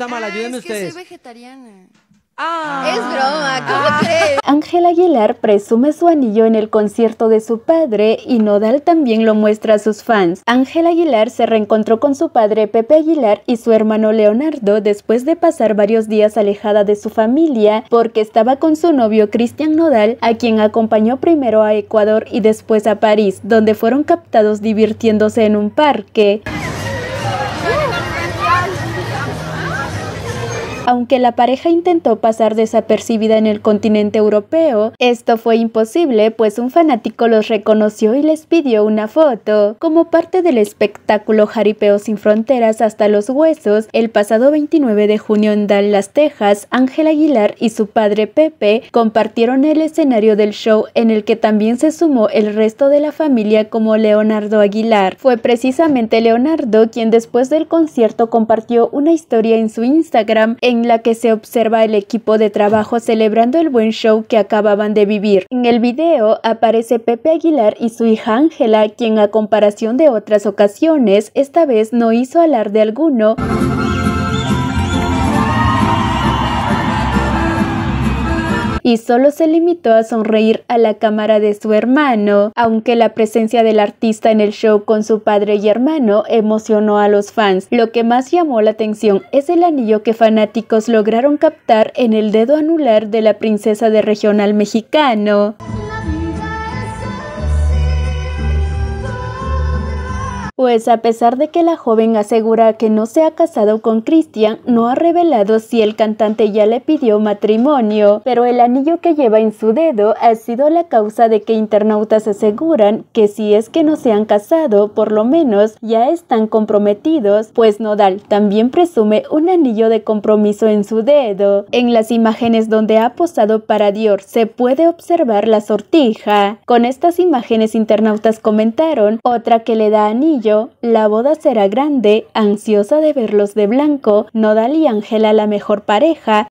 Está mal, ah, es que soy vegetariana. Ah, es broma, ¿cómo ah. crees? Ángel Aguilar presume su anillo en el concierto de su padre y Nodal también lo muestra a sus fans. Ángel Aguilar se reencontró con su padre Pepe Aguilar y su hermano Leonardo después de pasar varios días alejada de su familia porque estaba con su novio Cristian Nodal, a quien acompañó primero a Ecuador y después a París, donde fueron captados divirtiéndose en un parque. Aunque la pareja intentó pasar desapercibida en el continente europeo, esto fue imposible pues un fanático los reconoció y les pidió una foto. Como parte del espectáculo Jaripeo sin fronteras hasta los huesos, el pasado 29 de junio en Dallas, Texas, ...Ángel Aguilar y su padre Pepe compartieron el escenario del show en el que también se sumó el resto de la familia como Leonardo Aguilar. Fue precisamente Leonardo quien después del concierto compartió una historia en su Instagram en la que se observa el equipo de trabajo celebrando el buen show que acababan de vivir. En el video aparece Pepe Aguilar y su hija Ángela, quien a comparación de otras ocasiones, esta vez no hizo alarde alguno. y solo se limitó a sonreír a la cámara de su hermano, aunque la presencia del artista en el show con su padre y hermano emocionó a los fans. Lo que más llamó la atención es el anillo que fanáticos lograron captar en el dedo anular de la princesa de regional mexicano. Pues a pesar de que la joven asegura que no se ha casado con Christian, no ha revelado si el cantante ya le pidió matrimonio, pero el anillo que lleva en su dedo ha sido la causa de que internautas aseguran que si es que no se han casado, por lo menos ya están comprometidos, pues Nodal también presume un anillo de compromiso en su dedo. En las imágenes donde ha posado para Dior se puede observar la sortija. Con estas imágenes internautas comentaron otra que le da anillo la boda será grande, ansiosa de verlos de blanco, Nodal y Ángela la mejor pareja,